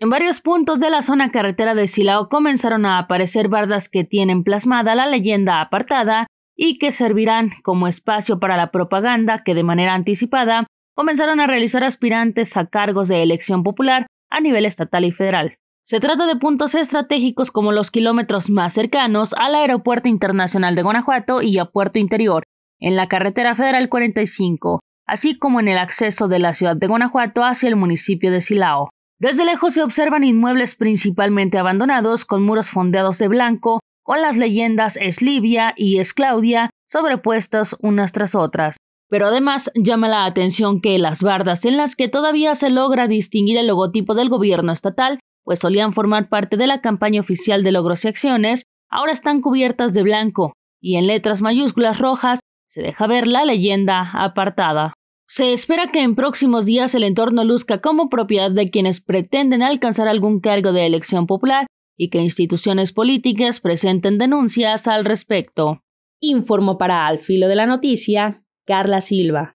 En varios puntos de la zona carretera de Silao comenzaron a aparecer bardas que tienen plasmada la leyenda apartada y que servirán como espacio para la propaganda que de manera anticipada comenzaron a realizar aspirantes a cargos de elección popular a nivel estatal y federal. Se trata de puntos estratégicos como los kilómetros más cercanos al Aeropuerto Internacional de Guanajuato y a Puerto Interior, en la carretera federal 45, así como en el acceso de la ciudad de Guanajuato hacia el municipio de Silao. Desde lejos se observan inmuebles principalmente abandonados con muros fondeados de blanco, con las leyendas Es Livia y Es Claudia sobrepuestas unas tras otras. Pero además llama la atención que las bardas en las que todavía se logra distinguir el logotipo del gobierno estatal, pues solían formar parte de la campaña oficial de logros y acciones, ahora están cubiertas de blanco, y en letras mayúsculas rojas se deja ver la leyenda apartada. Se espera que en próximos días el entorno luzca como propiedad de quienes pretenden alcanzar algún cargo de elección popular y que instituciones políticas presenten denuncias al respecto. Informo para Al Filo de la Noticia, Carla Silva.